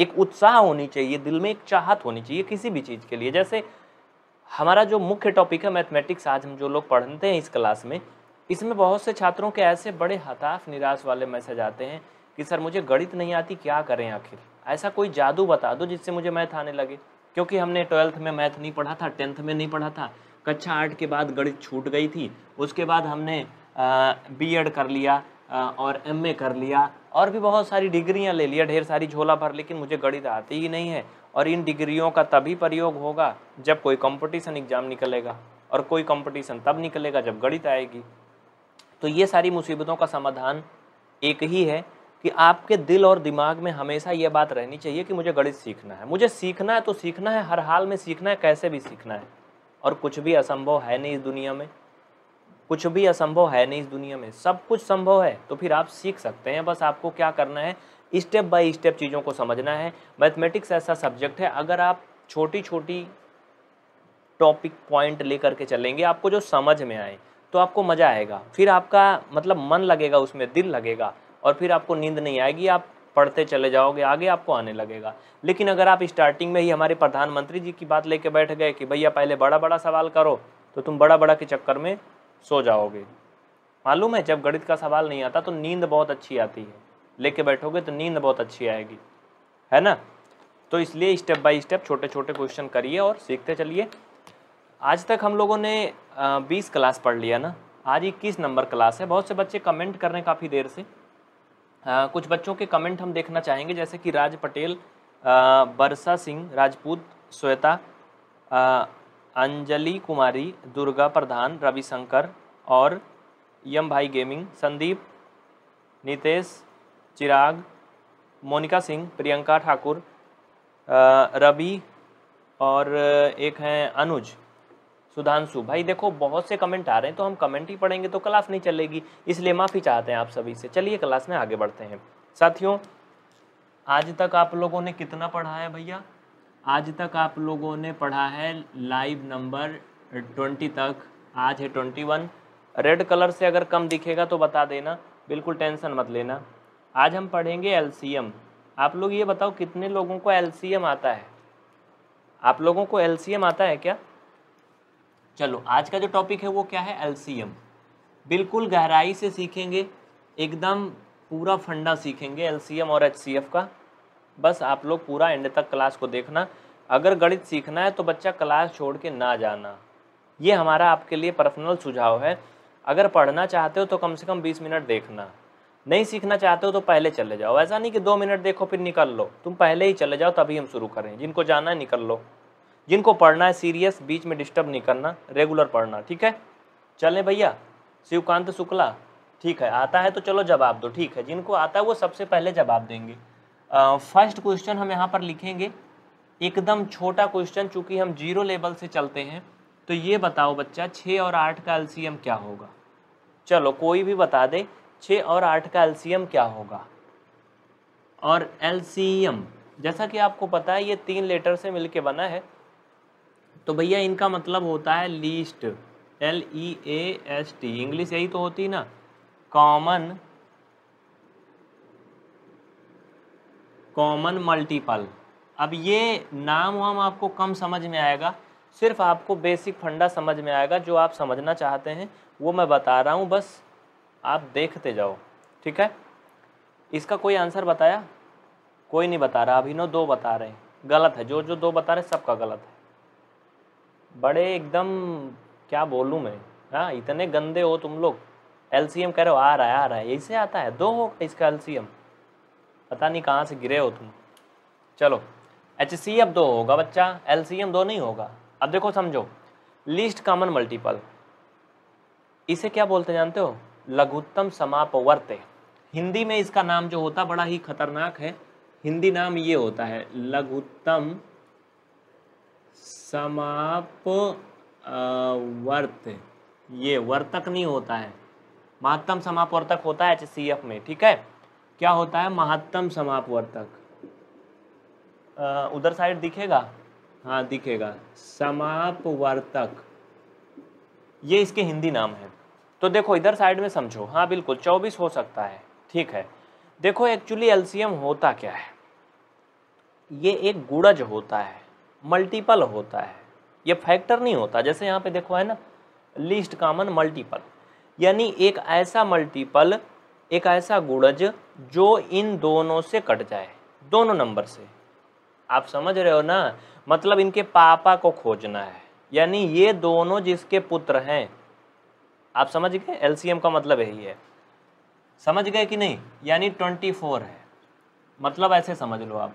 एक उत्साह होनी चाहिए दिल में एक चाहत होनी चाहिए किसी भी चीज़ के लिए जैसे हमारा जो मुख्य टॉपिक है मैथमेटिक्स आज हम जो लोग पढ़ते हैं इस क्लास में इसमें बहुत से छात्रों के ऐसे बड़े हताश निराश वाले मैसेज आते हैं कि सर मुझे गणित नहीं आती क्या करें आखिर ऐसा कोई जादू बता दो जिससे मुझे मैथ आने लगे क्योंकि हमने ट्वेल्थ में मैथ नहीं पढ़ा था टेंथ में नहीं पढ़ा था कक्षा आठ के बाद गणित छूट गई थी उसके बाद हमने बी एड कर लिया और ए कर लिया और भी बहुत सारी डिग्रियाँ ले लिया ढेर सारी झोला भर लेकिन मुझे गणित आती ही नहीं है और इन डिग्रियों का तभी प्रयोग होगा जब कोई कंपटीशन एग्जाम निकलेगा और कोई कंपटीशन तब निकलेगा जब गणित आएगी तो ये सारी मुसीबतों का समाधान एक ही है कि आपके दिल और दिमाग में हमेशा ये बात रहनी चाहिए कि मुझे गणित सीखना है मुझे सीखना है तो सीखना है हर हाल में सीखना है कैसे भी सीखना है और कुछ भी असंभव है नहीं इस दुनिया में कुछ भी असंभव है नहीं इस दुनिया में सब कुछ संभव है तो फिर आप सीख सकते हैं बस आपको क्या करना है स्टेप बाय स्टेप चीज़ों को समझना है मैथमेटिक्स ऐसा सब्जेक्ट है अगर आप छोटी छोटी टॉपिक पॉइंट लेकर के चलेंगे आपको जो समझ में आए तो आपको मज़ा आएगा फिर आपका मतलब मन लगेगा उसमें दिल लगेगा और फिर आपको नींद नहीं आएगी आप पढ़ते चले जाओगे आगे आपको आने लगेगा लेकिन अगर आप स्टार्टिंग में ही हमारे प्रधानमंत्री जी की बात लेके बैठ गए कि भैया पहले बड़ा बड़ा सवाल करो तो तुम बड़ा बड़ा के चक्कर में सो जाओगे मालूम है जब गणित का सवाल नहीं आता तो नींद बहुत अच्छी आती है लेके बैठोगे तो नींद बहुत अच्छी आएगी है ना तो इसलिए स्टेप बाय स्टेप छोटे छोटे क्वेश्चन करिए और सीखते चलिए आज तक हम लोगों ने बीस क्लास पढ़ लिया ना आज इक्कीस नंबर क्लास है बहुत से बच्चे कमेंट कर रहे हैं काफ़ी देर से आ, कुछ बच्चों के कमेंट हम देखना चाहेंगे जैसे कि राज पटेल बरसा सिंह राजपूत श्वेता अंजलि कुमारी दुर्गा प्रधान रविशंकर और यम भाई गेमिंग संदीप नितेश चिराग मोनिका सिंह प्रियंका ठाकुर रवि और एक हैं अनुज सुधांशु भाई देखो बहुत से कमेंट आ रहे हैं तो हम कमेंट ही पढ़ेंगे तो क्लास नहीं चलेगी इसलिए माफ़ी चाहते हैं आप सभी से चलिए क्लास में आगे बढ़ते हैं साथियों आज तक आप लोगों ने कितना पढ़ा है भैया आज तक आप लोगों ने पढ़ा है लाइव नंबर ट्वेंटी तक आज है ट्वेंटी वन रेड कलर से अगर कम दिखेगा तो बता देना बिल्कुल टेंशन मत लेना आज हम पढ़ेंगे एलसीएम आप लोग ये बताओ कितने लोगों को एलसीएम आता है आप लोगों को एलसीएम आता है क्या चलो आज का जो टॉपिक है वो क्या है एल बिल्कुल गहराई से सीखेंगे एकदम पूरा फंडा सीखेंगे एल और एच का बस आप लोग पूरा एंड तक क्लास को देखना अगर गणित सीखना है तो बच्चा क्लास छोड़ के ना जाना ये हमारा आपके लिए पर्सनल सुझाव है अगर पढ़ना चाहते हो तो कम से कम बीस मिनट देखना नहीं सीखना चाहते हो तो पहले चले जाओ ऐसा नहीं कि दो मिनट देखो फिर निकल लो तुम पहले ही चले जाओ तभी हम शुरू करें जिनको जाना है निकल लो जिनको पढ़ना है सीरियस बीच में डिस्टर्ब नहीं करना रेगुलर पढ़ना ठीक है चलें भैया शिवकांत शुक्ला ठीक है आता है तो चलो जवाब दो ठीक है जिनको आता है वो सबसे पहले जवाब देंगे फर्स्ट क्वेश्चन हम यहाँ पर लिखेंगे एकदम छोटा क्वेश्चन चूँकि हम जीरो लेवल से चलते हैं तो ये बताओ बच्चा छः और आठ का एलसीएम क्या होगा चलो कोई भी बता दे छः और आठ का एलसीएम क्या होगा और एलसीएम जैसा कि आपको पता है ये तीन लेटर से मिलके बना है तो भैया इनका मतलब होता है least L E A S T English यही तो होती ना कॉमन कॉमन मल्टीपल अब ये नाम वाम आपको कम समझ में आएगा सिर्फ आपको बेसिक फंडा समझ में आएगा जो आप समझना चाहते हैं वो मैं बता रहा हूँ बस आप देखते जाओ ठीक है इसका कोई आंसर बताया कोई नहीं बता रहा अभी नो दो बता रहे हैं गलत है जो जो दो बता रहे हैं सबका गलत है बड़े एकदम क्या बोलूँ मैं हाँ इतने गंदे हो तुम लोग एल कह रहे हो आ रहा है आ रहा है यही आता है दो हो इसका एल्सीयम पता नहीं कहाँ से गिरे हो तुम चलो एच सी अब दो होगा बच्चा एल सी एम दो नहीं होगा अब देखो समझो लीस्ट कॉमन मल्टीपल इसे क्या बोलते जानते हो लघुत्तम समापवर्त हिंदी में इसका नाम जो होता बड़ा ही खतरनाक है हिंदी नाम ये होता है लघुत्तम समाप वर्त ये वर्तक नहीं होता है महत्तम समापवर्तक होता है एच सी एफ में ठीक है क्या होता है महत्तम समापवर्तक उधर साइड दिखेगा हाँ दिखेगा समापवर्तक ये इसके हिंदी नाम है तो देखो इधर साइड में समझो हाँ बिल्कुल चौबीस हो सकता है ठीक है देखो एक्चुअली एलसीएम होता क्या है ये एक गुड़ज होता है मल्टीपल होता है ये फैक्टर नहीं होता जैसे यहाँ पे देखो है ना लीस्ट कॉमन मल्टीपल यानी एक ऐसा मल्टीपल एक ऐसा गुणज जो इन दोनों से कट जाए दोनों नंबर से आप समझ रहे हो ना मतलब इनके पापा को खोजना है यानी ये दोनों जिसके पुत्र हैं आप समझ गए एलसीएम का मतलब यही है समझ गए कि नहीं यानी ट्वेंटी फोर है मतलब ऐसे समझ लो आप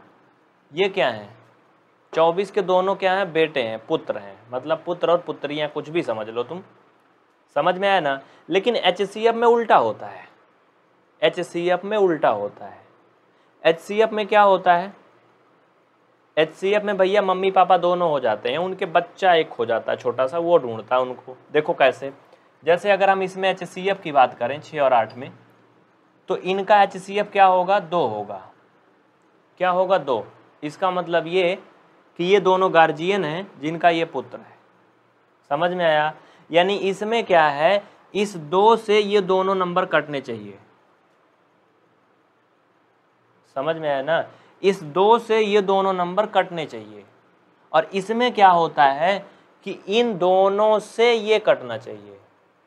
ये क्या है चौबीस के दोनों क्या हैं बेटे हैं पुत्र हैं मतलब पुत्र और पुत्रियाँ कुछ भी समझ लो तुम समझ में आया ना लेकिन एच में उल्टा होता है एच सी एफ में उल्टा होता है एच सी एफ में क्या होता है एच सी एफ में भैया मम्मी पापा दोनों हो जाते हैं उनके बच्चा एक हो जाता है छोटा सा वो ढूंढता है उनको देखो कैसे जैसे अगर हम इसमें एच सी एफ की बात करें छः और आठ में तो इनका एच सी एफ क्या होगा दो होगा क्या होगा दो इसका मतलब ये कि ये दोनों गार्जियन हैं जिनका ये पुत्र है समझ में आया यानी इसमें क्या है इस दो से ये दोनों नंबर कटने चाहिए समझ में आया ना इस दो से ये दोनों नंबर कटने चाहिए और इसमें क्या होता है कि इन दोनों से ये कटना चाहिए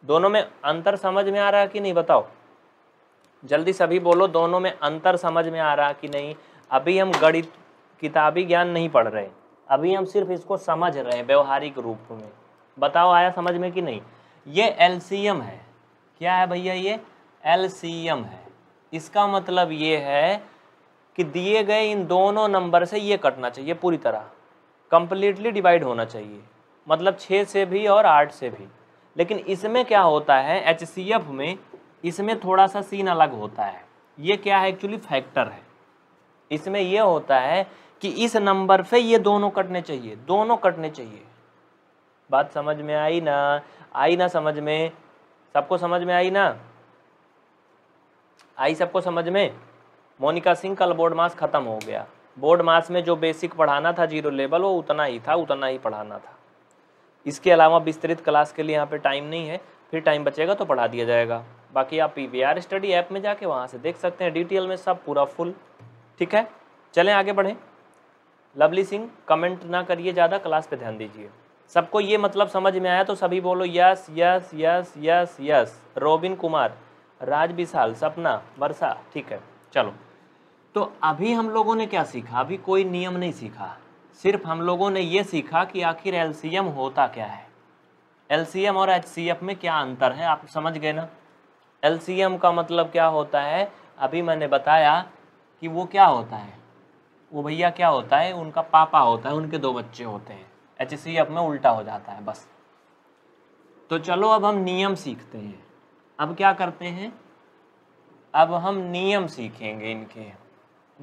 दोनों में अंतर समझ में आ रहा है कि नहीं बताओ जल्दी सभी बोलो दोनों में अंतर समझ में आ रहा कि नहीं अभी हम गणित किताबी ज्ञान नहीं पढ़ रहे अभी हम सिर्फ इसको समझ रहे हैं व्यवहारिक रूप में बताओ आया समझ में कि नहीं ये एल है क्या है भैया ये एल है इसका मतलब ये है कि दिए गए इन दोनों नंबर से ये कटना चाहिए पूरी तरह कंप्लीटली डिवाइड होना चाहिए मतलब छः से भी और आठ से भी लेकिन इसमें क्या होता है एच में इसमें थोड़ा सा सीन अलग होता है ये क्या है एक्चुअली फैक्टर है इसमें यह होता है कि इस नंबर पे ये दोनों कटने चाहिए दोनों कटने चाहिए बात समझ में आई ना आई ना समझ में सबको समझ में आई ना आई सबको समझ में मोनिका सिंह कल बोर्ड मास खत्म हो गया बोर्ड मास में जो बेसिक पढ़ाना था जीरो लेवल वो उतना ही था उतना ही पढ़ाना था इसके अलावा विस्तृत क्लास के लिए यहाँ पे टाइम नहीं है फिर टाइम बचेगा तो पढ़ा दिया जाएगा बाकी आप पी स्टडी ऐप में जाके वहाँ से देख सकते हैं डिटेल में सब पूरा फुल ठीक है चलें आगे बढ़ें लवली सिंह कमेंट ना करिए ज़्यादा क्लास पर ध्यान दीजिए सबको ये मतलब समझ में आया तो सभी बोलो yes yes yes yes yes Robin Kumar Raj Vishal Sapna Varsha ठीक है चलो तो अभी हम लोगों ने क्या सीखा अभी कोई नियम नहीं सीखा सिर्फ हम लोगों ने ये सीखा कि आखिर एलसीएम होता क्या है एलसीएम और एच में क्या अंतर है आप समझ गए ना एलसीएम का मतलब क्या होता है अभी मैंने बताया कि वो क्या होता है वो भैया क्या होता है उनका पापा होता है उनके दो बच्चे होते हैं एच में उल्टा हो जाता है बस तो चलो अब हम नियम सीखते हैं अब क्या करते हैं अब हम नियम सीखेंगे इनके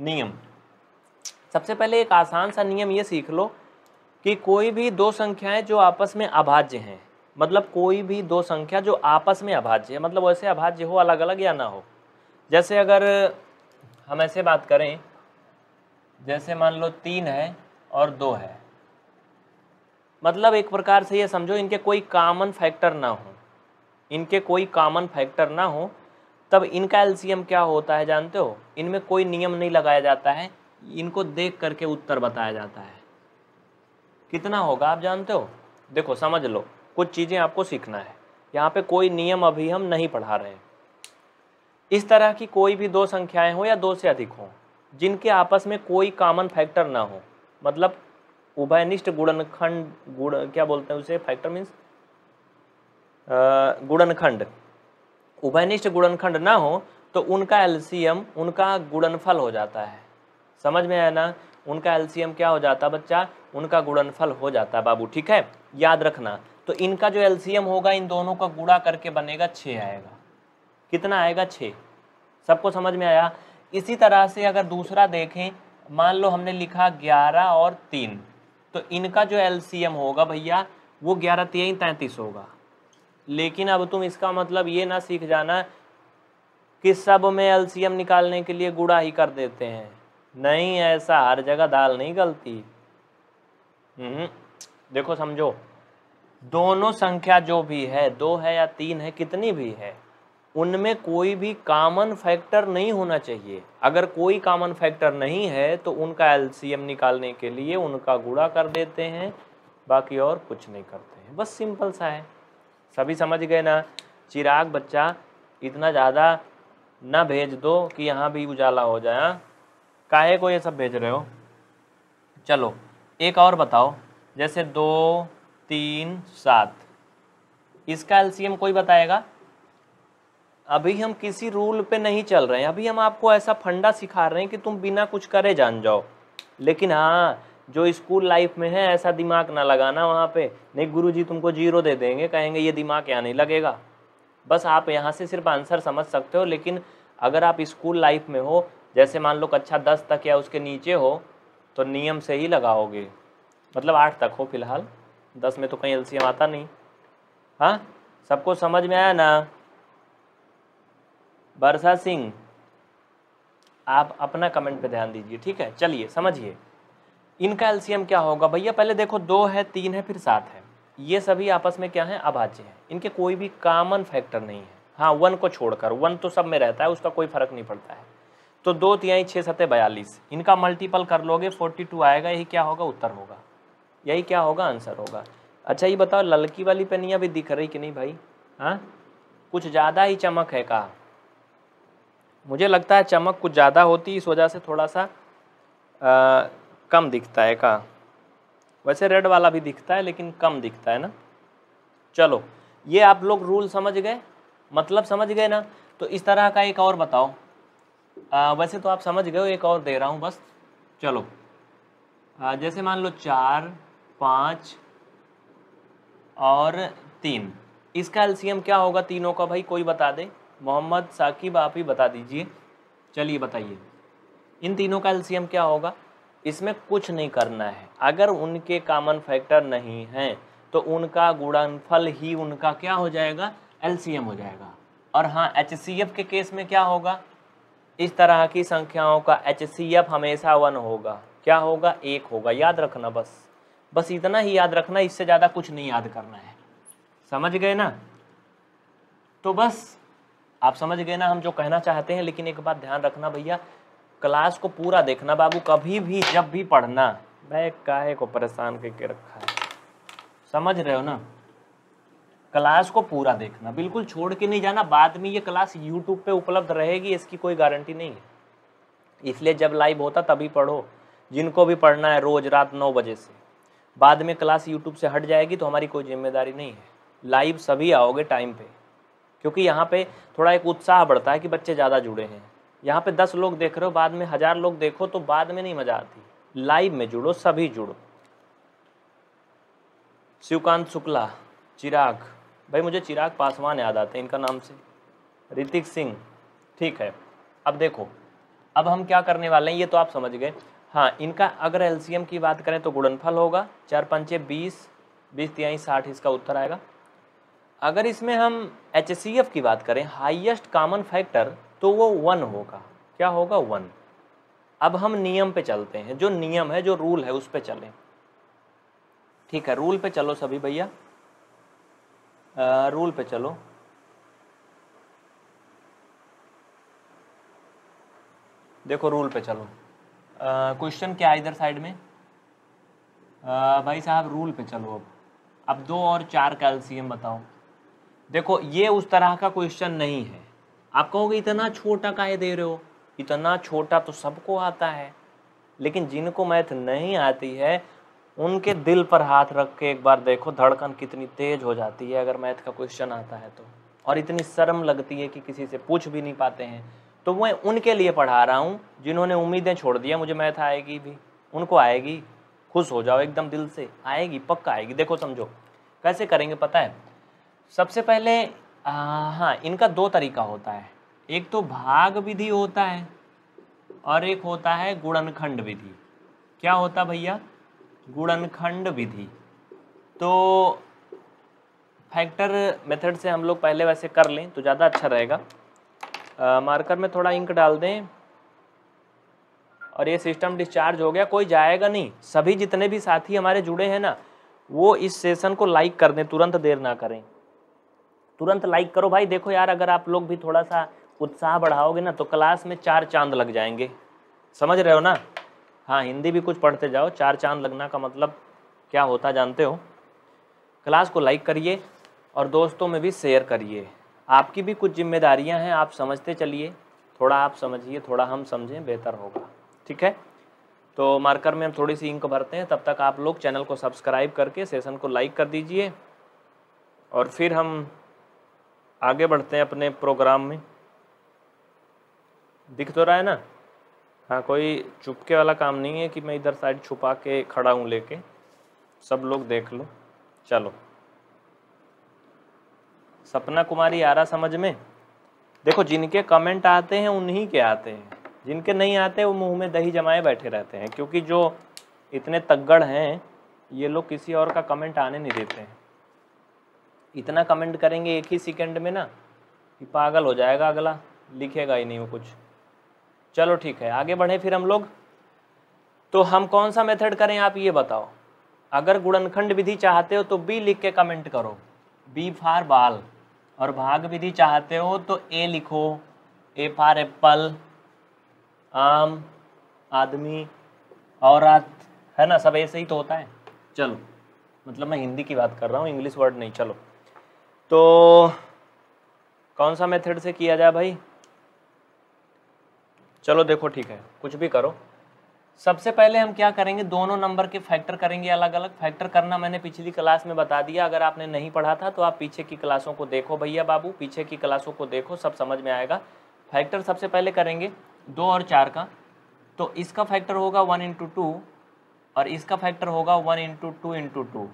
नियम सबसे पहले एक आसान सा नियम ये सीख लो कि कोई भी दो संख्याएं जो आपस में अभाज्य हैं मतलब कोई भी दो संख्या जो आपस में अभाज्य है मतलब वैसे अभाज्य हो अलग अलग या ना हो जैसे अगर हम ऐसे बात करें जैसे मान लो तीन है और दो है मतलब एक प्रकार से ये समझो इनके कोई कॉमन फैक्टर ना हो इनके कोई कॉमन फैक्टर ना हो तब इनका एलसीएम क्या होता है जानते हो इनमें कोई नियम नहीं लगाया जाता है इनको देख करके उत्तर बताया जाता है कितना होगा आप जानते हो देखो समझ लो कुछ चीज़ें आपको सीखना है यहाँ पे कोई नियम अभी हम नहीं पढ़ा रहे इस तरह की कोई भी दो संख्याएं हो या दो से अधिक हो जिनके आपस में कोई कॉमन फैक्टर ना हो मतलब उभयनिष्ठ गुणनखंड गुण क्या बोलते हैं उसे फैक्टर मीन्स गुणनखंड उभयनिष्ठ गुणनखंड ना हो तो उनका एल्सीयम उनका गुणनफल हो जाता है समझ में आया ना उनका एल्सीयम क्या हो जाता है बच्चा उनका गुणनफल हो जाता है बाबू ठीक है याद रखना तो इनका जो एल्सीयम होगा इन दोनों का गुड़ा करके बनेगा छः आएगा कितना आएगा छः सबको समझ में आया इसी तरह से अगर दूसरा देखें मान लो हमने लिखा ग्यारह और तीन तो इनका जो एलसीएम होगा भैया वो ग्यारह तीन तैंतीस होगा लेकिन अब तुम इसका मतलब ये ना सीख जाना कि सब में एलसीएम निकालने के लिए गुड़ा ही कर देते हैं नहीं ऐसा हर जगह दाल नहीं गलती हम्म देखो समझो दोनों संख्या जो भी है दो है या तीन है कितनी भी है उनमें कोई भी कॉमन फैक्टर नहीं होना चाहिए अगर कोई कॉमन फैक्टर नहीं है तो उनका एलसीएम निकालने के लिए उनका गुड़ा कर देते हैं बाकी और कुछ नहीं करते हैं बस सिंपल सा है सभी समझ गए ना चिराग बच्चा इतना ज़्यादा ना भेज दो कि यहाँ भी उजाला हो जाए हाँ काहे को ये सब भेज रहे हो चलो एक और बताओ जैसे दो तीन सात इसका एलसीएम कोई बताएगा अभी हम किसी रूल पे नहीं चल रहे हैं अभी हम आपको ऐसा फंडा सिखा रहे हैं कि तुम बिना कुछ करे जान जाओ लेकिन हाँ जो स्कूल लाइफ में है ऐसा दिमाग ना लगाना वहाँ पे नहीं गुरुजी तुमको जीरो दे देंगे कहेंगे ये दिमाग यहाँ नहीं लगेगा बस आप यहाँ से सिर्फ आंसर समझ सकते हो लेकिन अगर आप स्कूल लाइफ में हो जैसे मान लो कक्षा दस तक या उसके नीचे हो तो नियम से ही लगाओगे मतलब आठ तक हो फिलहाल दस में तो कहीं एलसीएम आता नहीं हाँ सबको समझ में आया ना बरसा सिंह आप अपना कमेंट पे ध्यान दीजिए ठीक है चलिए समझिए इनका एलसीएम क्या होगा भैया पहले देखो दो है तीन है फिर सात है ये सभी आपस में क्या है अभाज्य है इनके कोई भी कॉमन फैक्टर नहीं है हाँ वन को छोड़कर वन तो सब में रहता है उसका कोई फर्क नहीं पड़ता है तो दो तिहाई छः सतह बयालीस इनका मल्टीपल कर लोगे फोर्टी टू आएगा यही क्या होगा उत्तर होगा यही क्या होगा आंसर होगा अच्छा ये बताओ ललकी वाली पनिया भी दिख रही कि नहीं भाई हाँ कुछ ज़्यादा ही चमक है कहा मुझे लगता है चमक कुछ ज़्यादा होती इस वजह से थोड़ा सा आ, कम दिखता है का वैसे रेड वाला भी दिखता है लेकिन कम दिखता है ना चलो ये आप लोग रूल समझ गए मतलब समझ गए ना तो इस तरह का एक और बताओ आ, वैसे तो आप समझ गए हो एक और दे रहा हूँ बस चलो आ, जैसे मान लो चार पाँच और तीन इसका एल्सीयम क्या होगा तीनों का भाई कोई बता दे मोहम्मद साकिब आप ही बता दीजिए चलिए बताइए इन तीनों का एल्सीयम क्या होगा इसमें कुछ नहीं करना है अगर उनके कामन फैक्टर नहीं हैं तो उनका गुणनफल ही उनका क्या हो जाएगा एलसीएम हो जाएगा और हाँ एच के केस में क्या होगा इस तरह की संख्याओं का एच हमेशा वन होगा क्या होगा एक होगा याद रखना बस बस इतना ही याद रखना इससे ज़्यादा कुछ नहीं याद करना है समझ गए ना तो बस आप समझ गए ना हम जो कहना चाहते हैं लेकिन एक बात ध्यान रखना भैया क्लास को पूरा देखना बाबू कभी भी जब भी पढ़ना बैग काहे को परेशान करके रखा है समझ रहे हो ना क्लास को पूरा देखना बिल्कुल छोड़ के नहीं जाना बाद में ये क्लास यूट्यूब पे उपलब्ध रहेगी इसकी कोई गारंटी नहीं है इसलिए जब लाइव होता तभी पढ़ो जिनको भी पढ़ना है रोज़ रात नौ बजे से बाद में क्लास यूट्यूब से हट जाएगी तो हमारी कोई जिम्मेदारी नहीं है लाइव सभी आओगे टाइम पे क्योंकि यहाँ पे थोड़ा एक उत्साह बढ़ता है कि बच्चे ज़्यादा जुड़े हैं यहाँ पे दस लोग देख रहे हो बाद में हज़ार लोग देखो तो बाद में नहीं मज़ा आती लाइव में जुड़ो सभी जुड़ो शिवकांत शुक्ला चिराग भाई मुझे चिराग पासवान याद आते हैं इनका नाम से ऋतिक सिंह ठीक है अब देखो अब हम क्या करने वाले हैं ये तो आप समझ गए हाँ इनका अगर एल की बात करें तो गुड़नफल होगा चार पंचे बीस बीस तिहाई साठ इसका उत्तर आएगा अगर इसमें हम एच की बात करें हाईएस्ट कॉमन फैक्टर तो वो वन होगा क्या होगा वन अब हम नियम पे चलते हैं जो नियम है जो रूल है उस पर चलें ठीक है रूल पे चलो सभी भैया रूल पे चलो देखो रूल पे चलो क्वेश्चन क्या है इधर साइड में आ, भाई साहब रूल पे चलो अब अब दो और चार कैल्शियम बताओ देखो ये उस तरह का क्वेश्चन नहीं है आप कहोगे इतना छोटा काहे दे रहे हो इतना छोटा तो सबको आता है लेकिन जिनको मैथ नहीं आती है उनके दिल पर हाथ रख के एक बार देखो धड़कन कितनी तेज हो जाती है अगर मैथ का क्वेश्चन आता है तो और इतनी शर्म लगती है कि किसी से पूछ भी नहीं पाते हैं तो मैं उनके लिए पढ़ा रहा हूँ जिन्होंने उम्मीदें छोड़ दिया मुझे मैथ आएगी भी उनको आएगी खुश हो जाओ एकदम दिल से आएगी पक्का आएगी देखो समझो कैसे करेंगे पता है सबसे पहले हाँ इनका दो तरीका होता है एक तो भाग विधि होता है और एक होता है गुणनखंड विधि क्या होता भैया गुणनखंड विधि तो फैक्टर मेथड से हम लोग पहले वैसे कर लें तो ज़्यादा अच्छा रहेगा मार्कर में थोड़ा इंक डाल दें और ये सिस्टम डिस्चार्ज हो गया कोई जाएगा नहीं सभी जितने भी साथी हमारे जुड़े हैं ना वो इस सेशन को लाइक कर दें तुरंत देर ना करें तुरंत लाइक करो भाई देखो यार अगर आप लोग भी थोड़ा सा उत्साह बढ़ाओगे ना तो क्लास में चार चांद लग जाएंगे समझ रहे हो ना हाँ हिंदी भी कुछ पढ़ते जाओ चार चांद लगना का मतलब क्या होता जानते हो क्लास को लाइक करिए और दोस्तों में भी शेयर करिए आपकी भी कुछ जिम्मेदारियां हैं आप समझते चलिए थोड़ा आप समझिए थोड़ा हम समझें बेहतर होगा ठीक है तो मार्कर में हम थोड़ी सी इंक भरते हैं तब तक आप लोग चैनल को सब्सक्राइब करके सेशन को लाइक कर दीजिए और फिर हम आगे बढ़ते हैं अपने प्रोग्राम में दिख तो रहा है ना हाँ कोई चुपके वाला काम नहीं है कि मैं इधर साइड छुपा के खड़ा हूँ लेके सब लोग देख लो चलो सपना कुमारी आ रहा समझ में देखो जिनके कमेंट आते हैं उन्हीं के आते हैं जिनके नहीं आते वो मुंह में दही जमाए बैठे रहते हैं क्योंकि जो इतने तगड़ हैं ये लोग किसी और का कमेंट आने नहीं देते हैं इतना कमेंट करेंगे एक ही सेकंड में ना कि पागल हो जाएगा अगला लिखेगा ही नहीं वो कुछ चलो ठीक है आगे बढ़े फिर हम लोग तो हम कौन सा मेथड करें आप ये बताओ अगर गुणनखंड विधि चाहते हो तो बी लिख के कमेंट करो बी फार बाल और भाग विधि चाहते हो तो ए लिखो ए फार एप्पल आम आदमी औरत है ना सब ऐसे ही तो होता है चलो मतलब मैं हिंदी की बात कर रहा हूँ इंग्लिश वर्ड नहीं चलो तो कौन सा मेथड से किया जाए भाई चलो देखो ठीक है कुछ भी करो सबसे पहले हम क्या करेंगे दोनों नंबर के फैक्टर करेंगे अलग अलग फैक्टर करना मैंने पिछली क्लास में बता दिया अगर आपने नहीं पढ़ा था तो आप पीछे की क्लासों को देखो भैया बाबू पीछे की क्लासों को देखो सब समझ में आएगा फैक्टर सबसे पहले करेंगे दो और चार का तो इसका फैक्टर होगा वन इंटू टू और इसका फैक्टर होगा one into two into two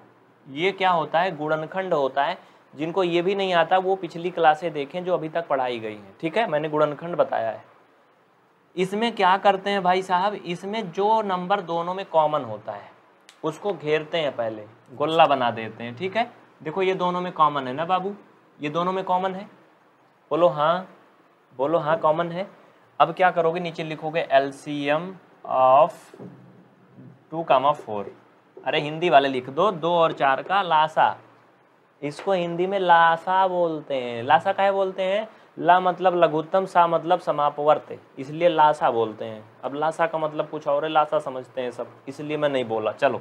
ये क्या होता है गुणनखंड होता है जिनको ये भी नहीं आता वो पिछली क्लासे देखें जो अभी तक पढ़ाई गई हैं ठीक है मैंने गुणनखंड बताया है इसमें क्या करते हैं भाई साहब इसमें जो नंबर दोनों में कॉमन होता है उसको घेरते हैं पहले गोल्ला बना देते हैं ठीक है देखो ये दोनों में कॉमन है ना बाबू ये दोनों में कॉमन है बोलो हाँ बोलो हाँ कॉमन है अब क्या करोगे नीचे लिखोगे L C M of two comma four अरे हिंदी वाले लिख दो दो और चार का लासा इसको हिंदी में लासा बोलते हैं लासा कहे बोलते हैं ला मतलब लघुत्तम सा मतलब समापवर्त इसलिए लासा बोलते हैं अब लासा का मतलब कुछ और है लासा समझते हैं सब इसलिए मैं नहीं बोला चलो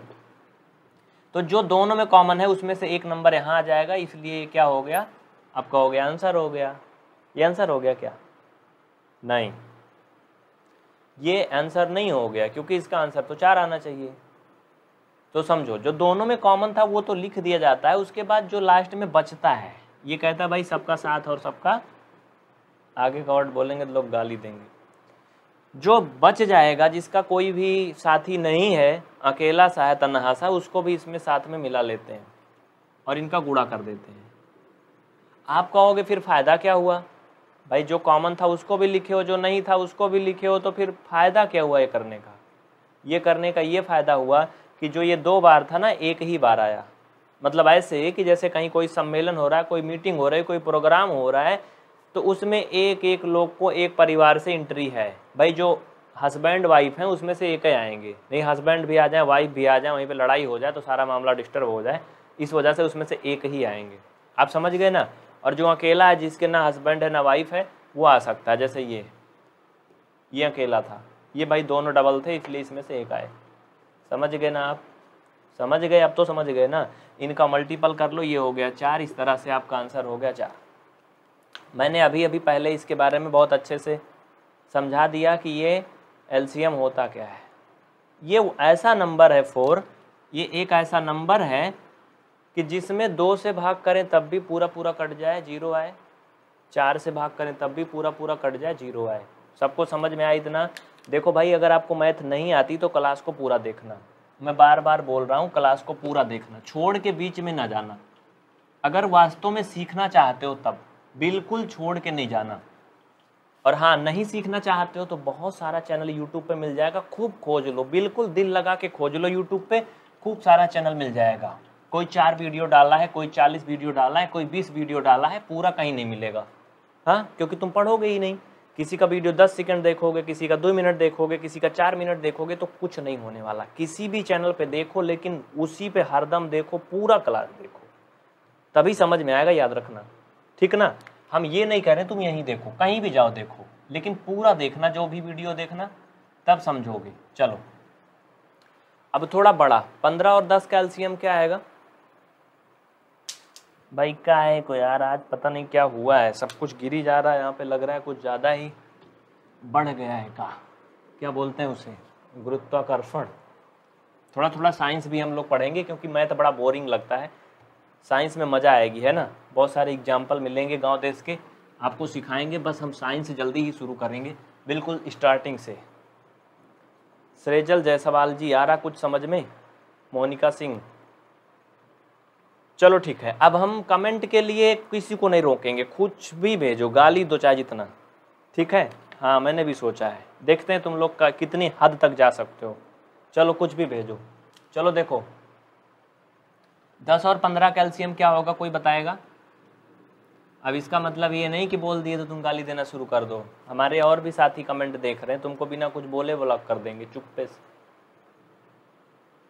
तो जो दोनों में कॉमन है उसमें से एक नंबर यहाँ आ जाएगा इसलिए क्या हो गया आपका हो गया आंसर हो गया ये आंसर हो गया क्या नहीं ये आंसर नहीं हो गया क्योंकि इसका आंसर तो चार आना चाहिए तो समझो जो दोनों में कॉमन था वो तो लिख दिया जाता है उसके बाद जो लास्ट में बचता है ये कहता है भाई सबका साथ और सबका आगे का वर्ड बोलेंगे तो लोग गाली देंगे जो बच जाएगा जिसका कोई भी साथी नहीं है अकेला सा है तनहा सा उसको भी इसमें साथ में मिला लेते हैं और इनका गुड़ा कर देते हैं आप कहोगे फिर फ़ायदा क्या हुआ भाई जो कॉमन था उसको भी लिखे हो जो नहीं था उसको भी लिखे हो तो फिर फ़ायदा क्या हुआ ये करने का ये करने का ये फ़ायदा हुआ कि जो ये दो बार था ना एक ही बार आया मतलब ऐसे कि जैसे कहीं कोई सम्मेलन हो रहा है कोई मीटिंग हो रही है कोई प्रोग्राम हो रहा है तो उसमें एक एक लोग को एक परिवार से एंट्री है भाई जो हस्बैंड वाइफ हैं उसमें से एक ही आएंगे नहीं हस्बैंड भी आ जाए वाइफ भी आ जाए वहीं पे लड़ाई हो जाए तो सारा मामला डिस्टर्ब हो जाए इस वजह से उसमें से एक ही आएंगे आप समझ गए ना और जो अकेला है जिसके ना हस्बैंड है ना वाइफ है वो आ सकता है जैसे ये ये अकेला था ये भाई दोनों डबल थे इसलिए इसमें से एक आए समझ गए ना आप समझ गए अब तो समझ गए ना इनका मल्टीपल कर लो ये हो गया चार इस तरह से आपका आंसर हो गया चार मैंने अभी अभी पहले इसके बारे में बहुत अच्छे से समझा दिया कि ये एलसीएम होता क्या है ये ऐसा नंबर है फोर ये एक ऐसा नंबर है कि जिसमें दो से भाग करें तब भी पूरा पूरा कट जाए जीरो आए चार से भाग करें तब भी पूरा पूरा कट जाए जीरो आए सबको समझ में आए इतना देखो भाई अगर आपको मैथ नहीं आती तो क्लास को पूरा देखना मैं बार बार बोल रहा हूँ क्लास को पूरा देखना छोड़ के बीच में ना जाना अगर वास्तव में सीखना चाहते हो तब बिल्कुल छोड़ के नहीं जाना और हाँ नहीं सीखना चाहते हो तो बहुत सारा चैनल यूट्यूब पे मिल जाएगा खूब खोज लो बिल्कुल दिल लगा के खोज लो यूट्यूब पे खूब सारा चैनल मिल जाएगा कोई चार वीडियो डाला है कोई चालीस वीडियो डाला है कोई बीस वीडियो डाला है पूरा कहीं नहीं मिलेगा हाँ क्योंकि तुम पढ़ोगे ही नहीं किसी का वीडियो दस सेकेंड देखोगे किसी का दो मिनट देखोगे किसी का चार मिनट देखोगे तो कुछ नहीं होने वाला किसी भी चैनल पे देखो लेकिन उसी पे हरदम देखो पूरा क्लास देखो तभी समझ में आएगा याद रखना ठीक ना हम ये नहीं कह रहे तुम यहीं देखो कहीं भी जाओ देखो लेकिन पूरा देखना जो भी वीडियो देखना तब समझोगे चलो अब थोड़ा बड़ा पंद्रह और दस कैल्सियम क्या आएगा भाई क्या है को यार आज पता नहीं क्या हुआ है सब कुछ गिरी जा रहा है यहाँ पे लग रहा है कुछ ज़्यादा ही बढ़ गया है का क्या बोलते हैं उसे गुरुत्वाकर्षण थोड़ा थोड़ा साइंस भी हम लोग पढ़ेंगे क्योंकि मैथ तो बड़ा बोरिंग लगता है साइंस में मज़ा आएगी है ना बहुत सारे एग्जाम्पल मिलेंगे गाँव देश के आपको सिखाएंगे बस हम साइंस जल्दी ही शुरू करेंगे बिल्कुल स्टार्टिंग से सरेजल जयसवाल जी आ रहा कुछ समझ में मोनिका सिंह चलो ठीक है अब हम कमेंट के लिए किसी को नहीं रोकेंगे कुछ भी भेजो गाली दो चाहे जितना ठीक है हाँ मैंने भी सोचा है देखते हैं तुम लोग का कितनी हद तक जा सकते हो चलो कुछ भी भेजो चलो देखो दस और पंद्रह कैल्शियम क्या होगा कोई बताएगा अब इसका मतलब ये नहीं कि बोल दिए तो तुम गाली देना शुरू कर दो हमारे और भी साथी कमेंट देख रहे हैं तुमको बिना कुछ बोले ब्लॉक कर देंगे चुप्पे से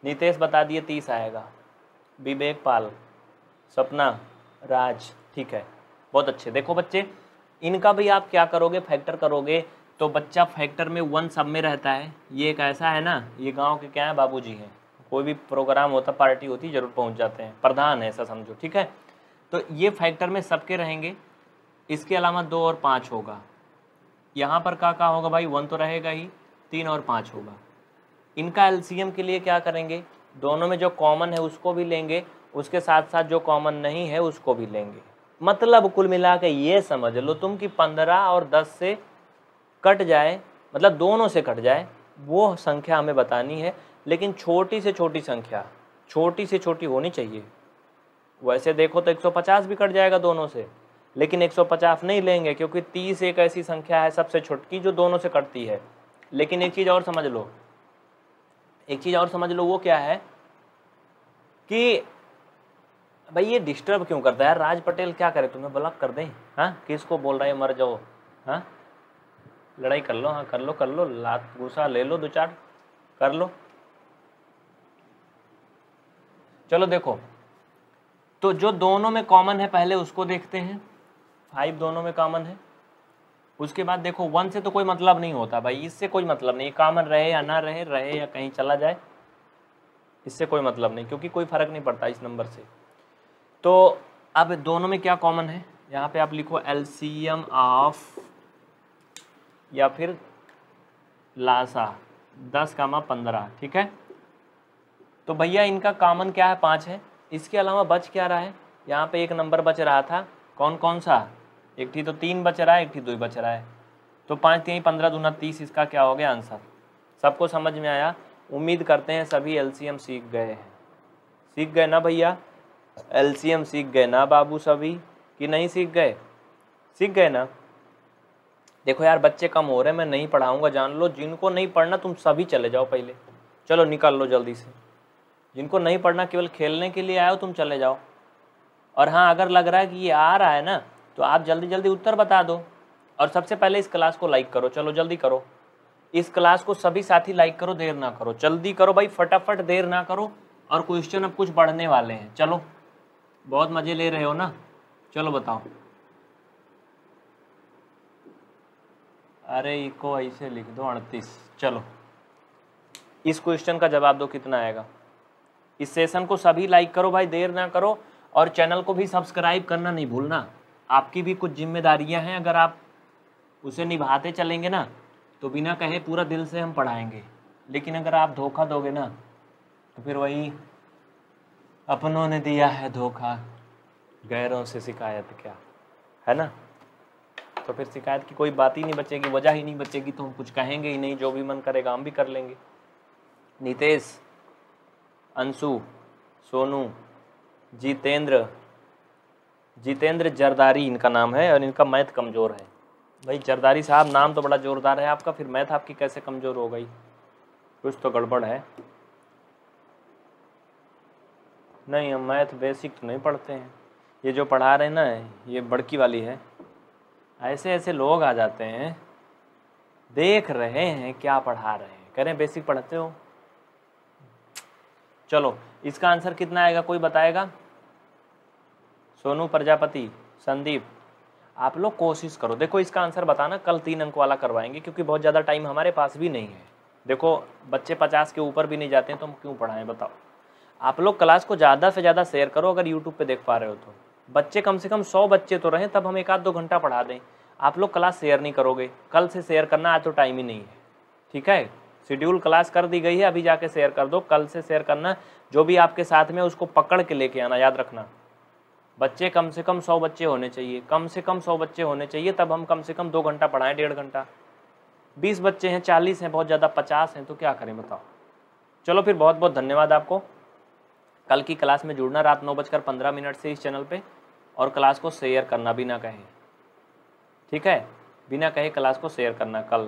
नितेश बता दिए तीस आएगा विवेक पाल सपना राज ठीक है बहुत अच्छे देखो बच्चे इनका भी आप क्या करोगे फैक्टर करोगे तो बच्चा फैक्टर में वन सब में रहता है ये एक ऐसा है ना ये गांव के क्या है बाबू हैं कोई भी प्रोग्राम होता पार्टी होती जरूर पहुंच जाते हैं प्रधान है ऐसा समझो ठीक है तो ये फैक्टर में सबके रहेंगे इसके अलावा दो और पाँच होगा यहाँ पर का का होगा भाई वन तो रहेगा ही तीन और पाँच होगा इनका एलसीएम के लिए क्या करेंगे दोनों में जो कॉमन है उसको भी लेंगे उसके साथ साथ जो कॉमन नहीं है उसको भी लेंगे मतलब कुल मिला के ये समझ लो तुम कि पंद्रह और दस से कट जाए मतलब दोनों से कट जाए वो संख्या हमें बतानी है लेकिन छोटी से छोटी संख्या छोटी से छोटी होनी चाहिए वैसे देखो तो 150 भी कट जाएगा दोनों से लेकिन 150 नहीं लेंगे क्योंकि 30 एक ऐसी संख्या है सबसे छोटकी जो दोनों से कटती है लेकिन एक चीज़ और समझ लो एक चीज़ और समझ लो वो क्या है कि भाई ये डिस्टर्ब क्यों करता है राज पटेल क्या करे तुम्हें ब्लॉक कर दें हाँ किस को बोल रहा है मर जाओ हाँ लड़ाई कर लो हाँ कर लो कर लो लात गुस्सा ले लो दो चार कर लो चलो देखो तो जो दोनों में कॉमन है पहले उसको देखते हैं फाइव दोनों में कॉमन है उसके बाद देखो वन से तो कोई मतलब नहीं होता भाई इससे कोई मतलब नहीं कॉमन रहे या ना रहे रहे या कहीं चला जाए इससे कोई मतलब नहीं क्योंकि कोई फर्क नहीं पड़ता इस नंबर से तो अब दोनों में क्या कॉमन है यहाँ पे आप लिखो एम ऑफ या फिर लासा दस कामा पंद्रह ठीक है तो भैया इनका कॉमन क्या है पाँच है इसके अलावा बच क्या रहा है यहाँ पे एक नंबर बच रहा था कौन कौन सा एक थी तो तीन बच रहा है एक ठीक दो बच रहा है तो पाँच तीन पंद्रह दूना तीस इसका क्या हो गया आंसर सबको समझ में आया उम्मीद करते हैं सभी एल सीख गए हैं सीख गए ना भैया एलसीएम सीख गए ना बाबू सभी कि नहीं सीख गए सीख गए ना देखो यार बच्चे कम हो रहे हैं मैं नहीं पढ़ाऊंगा जान लो जिनको नहीं पढ़ना तुम सभी चले जाओ पहले चलो निकाल लो जल्दी से जिनको नहीं पढ़ना केवल खेलने के लिए आए हो तुम चले जाओ और हाँ अगर लग रहा है कि ये आ रहा है ना तो आप जल्दी जल्दी उत्तर बता दो और सबसे पहले इस क्लास को लाइक करो चलो जल्दी करो इस क्लास को सभी साथी लाइक करो देर ना करो जल्दी करो भाई फटाफट देर ना करो और क्वेश्चन अब कुछ बढ़ने वाले हैं चलो बहुत मज़े ले रहे हो ना चलो बताओ अरे इको ऐसे लिख दो अड़तीस चलो इस क्वेश्चन का जवाब दो कितना आएगा इस सेशन को सभी लाइक करो भाई देर ना करो और चैनल को भी सब्सक्राइब करना नहीं भूलना आपकी भी कुछ जिम्मेदारियां हैं अगर आप उसे निभाते चलेंगे ना तो बिना कहे पूरा दिल से हम पढ़ाएंगे लेकिन अगर आप धोखा दोगे ना तो फिर वही अपनों ने दिया है धोखा गैरों से शिकायत क्या है ना तो फिर शिकायत की कोई बात ही नहीं बचेगी वजह ही नहीं बचेगी तो हम कुछ कहेंगे ही नहीं जो भी मन करेगा हम भी कर लेंगे नितेश अंशु सोनू जितेंद्र जितेंद्र जरदारी इनका नाम है और इनका मैथ कमज़ोर है भाई जरदारी साहब नाम तो बड़ा ज़ोरदार है आपका फिर मैथ आपकी कैसे कमज़ोर हो गई कुछ तो गड़बड़ है नहीं हम मैथ बेसिक तो नहीं पढ़ते हैं ये जो पढ़ा रहे हैं ना ये बड़की वाली है ऐसे ऐसे लोग आ जाते हैं देख रहे हैं क्या पढ़ा रहे हैं करें बेसिक पढ़ते हो चलो इसका आंसर कितना आएगा कोई बताएगा सोनू प्रजापति संदीप आप लोग कोशिश करो देखो इसका आंसर बताना कल तीन अंक वाला करवाएंगे क्योंकि बहुत ज़्यादा टाइम हमारे पास भी नहीं है देखो बच्चे पचास के ऊपर भी नहीं जाते हैं तो हम क्यों पढ़ाएं बताओ आप लोग क्लास को ज़्यादा से ज़्यादा शेयर करो अगर यूट्यूब पे देख पा रहे हो तो बच्चे कम से कम सौ बच्चे तो रहें तब हम एक आध दो घंटा पढ़ा दें आप लोग क्लास शेयर नहीं करोगे कल से शेयर करना आज तो टाइम ही नहीं है ठीक है शेड्यूल क्लास कर दी गई है अभी जाके शेयर कर दो कल से शेयर करना जो भी आपके साथ में उसको पकड़ के लेके आना याद रखना बच्चे कम से कम सौ बच्चे होने चाहिए कम से कम सौ बच्चे होने चाहिए तब हम कम से कम दो घंटा पढ़ाएं डेढ़ घंटा बीस बच्चे हैं चालीस हैं बहुत ज़्यादा पचास हैं तो क्या करें बताओ चलो फिर बहुत बहुत धन्यवाद आपको कल की क्लास में जुड़ना रात नौ बजकर पंद्रह मिनट से इस चैनल पे और क्लास को शेयर करना बिना कहे ठीक है बिना कहे क्लास को शेयर करना कल